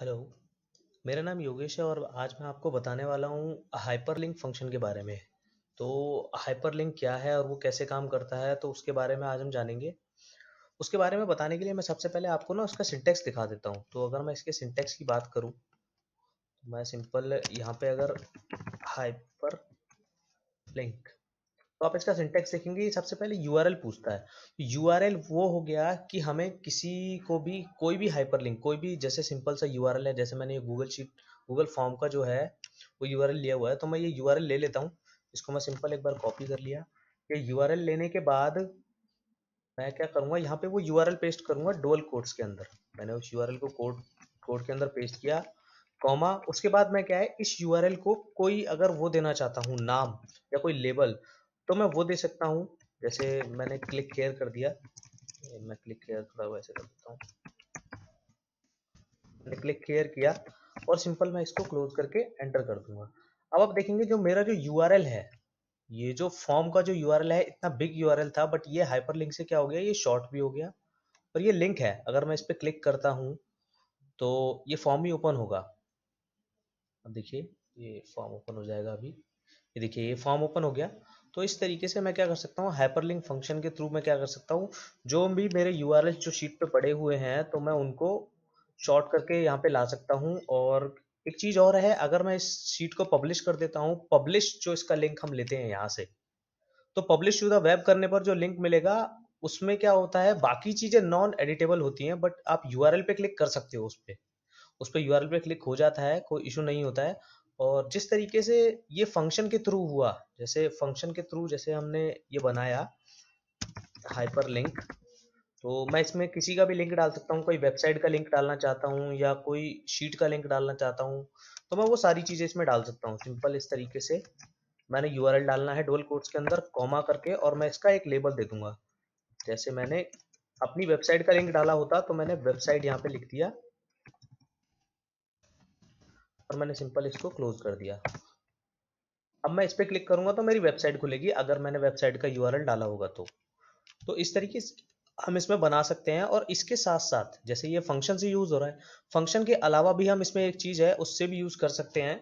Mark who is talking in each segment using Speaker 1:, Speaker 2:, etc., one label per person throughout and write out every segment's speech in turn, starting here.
Speaker 1: hello मेरा नाम योगेश है और आज मैं आपको बताने वाला हूँ हाइपरलिंक फंक्शन के बारे में तो हाइपरलिंक क्या है और वो कैसे काम करता है तो उसके बारे में आज हम जानेंगे उसके बारे में बताने के लिए मैं सबसे पहले आपको ना उसका सिंटेक्स दिखा देता हूँ तो अगर मैं इसके सिंटेक्स की बात करूँ तो मैं सिंपल यहाँ पे अगर हाइपर लिंक तो आप इसका सिंटेक्स देखेंगे सबसे पहले यू पूछता है यू तो वो हो गया कि हमें किसी को भी कोई भी हाइपरलिंक कोई भी जैसे सिंपल सा यू है जैसे मैंने गूगल शीट गूगल फॉर्म का जो है वो यू लिया हुआ है तो मैं ये यू ले लेता हूँ इसको मैं सिंपल एक बार कॉपी कर लिया ये यू लेने के बाद मैं क्या करूँगा यहाँ पे वो यू पेस्ट करूँगा डोअल कोड्स के अंदर मैंने उस यू को कोड कोड के अंदर पेस्ट किया कॉमा उसके बाद मैं क्या है इस यू को कोई अगर वो देना चाहता हूँ नाम या कोई लेबल तो मैं वो दे सकता हूँ जैसे मैंने क्लिक केयर कर दिया मैं क्लिक केयर थोड़ा वैसे कर देता हूँ मैंने क्लिक केयर किया और सिंपल मैं इसको क्लोज करके एंटर कर दूंगा अब आप देखेंगे जो मेरा जो यू है ये जो फॉर्म का जो यू है इतना बिग यू था बट ये हाइपर से क्या हो गया ये शॉर्ट भी हो गया और ये लिंक है अगर मैं इस पर क्लिक करता हूँ तो ये फॉर्म ही ओपन होगा देखिए ये फॉर्म ओपन हो जाएगा अभी ये देखिए ये फॉर्म ओपन हो गया तो इस तरीके से मैं क्या कर सकता हूँ हाइपरलिंक फंक्शन के थ्रू मैं क्या कर सकता हूँ जो भी मेरे यू जो शीट पे पड़े हुए हैं तो मैं उनको शॉर्ट करके यहाँ पे ला सकता हूँ और एक चीज और है अगर मैं इस शीट को पब्लिश कर देता हूँ पब्लिश जो इसका लिंक हम लेते हैं यहाँ से तो पब्लिश शुदा वेब करने पर जो लिंक मिलेगा उसमें क्या होता है बाकी चीजें नॉन एडिटेबल होती हैं बट आप यू पे क्लिक कर सकते हो उस पर उस पर यू पे क्लिक हो जाता है कोई इशू नहीं होता है और जिस तरीके से ये फंक्शन के थ्रू हुआ जैसे फंक्शन के थ्रू जैसे हमने ये बनाया हाइपर लिंक तो मैं इसमें किसी का भी लिंक डाल सकता हूँ कोई वेबसाइट का लिंक डालना चाहता हूँ या कोई शीट का लिंक डालना चाहता हूँ तो मैं वो सारी चीज़ें इसमें डाल सकता हूँ सिंपल इस तरीके से मैंने यू डालना है डोल कोट्स के अंदर कॉमा करके और मैं इसका एक लेबल दे दूंगा जैसे मैंने अपनी वेबसाइट का लिंक डाला होता तो मैंने वेबसाइट यहाँ पे लिख दिया और मैंने सिंपल इसको क्लोज कर दिया अब मैं इस पर क्लिक करूंगा तो मेरी वेबसाइट खुलेगी अगर मैंने वेबसाइट का यू डाला होगा तो तो इस तरीके से हम इसमें बना सकते हैं और इसके साथ साथ जैसे ये फंक्शन से यूज़ हो रहा है फंक्शन के अलावा भी हम इसमें एक चीज़ है उससे भी यूज़ कर सकते हैं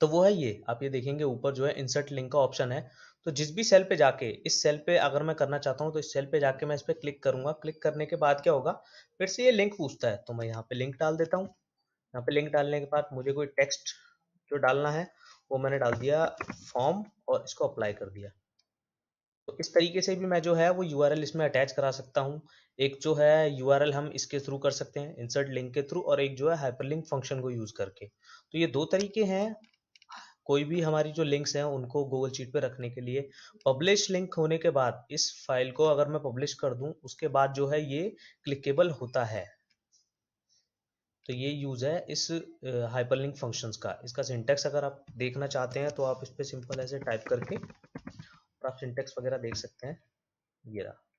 Speaker 1: तो वो है ये आप ये देखेंगे ऊपर जो है इंसर्ट लिंक का ऑप्शन है तो जिस भी सेल पे जाके इस सेल पे अगर मैं करना चाहता हूँ तो इस सेल पे जाके मैं इस पर क्लिक करूंगा क्लिक करने के बाद क्या होगा फिर से ये लिंक पूछता है तो मैं यहाँ पे लिंक डाल देता हूँ यहाँ पे लिंक डालने के बाद मुझे कोई टेक्स्ट जो डालना है वो मैंने डाल दिया फॉर्म और इसको अप्लाई कर दिया तो इस तरीके से भी मैं जो है वो यू इसमें अटैच करा सकता हूँ एक जो है यू हम इसके थ्रू कर सकते हैं इंसर्ट लिंक के थ्रू और एक जो है हाइपरलिंक फंक्शन को यूज़ करके तो ये दो तरीके हैं कोई भी हमारी जो लिंक्स हैं उनको गूगल चीट पे रखने के लिए पब्लिश लिंक होने के बाद इस फाइल को अगर मैं पब्लिश कर दूं उसके बाद जो है ये क्लिकेबल होता है तो ये यूज़ है इस हाइपरलिंक फंक्शंस का इसका सिंटेक्स अगर आप देखना चाहते हैं तो आप इस पर सिंपल ऐसे टाइप करके और आप सिंटेक्स वगैरह देख सकते हैं ये रहा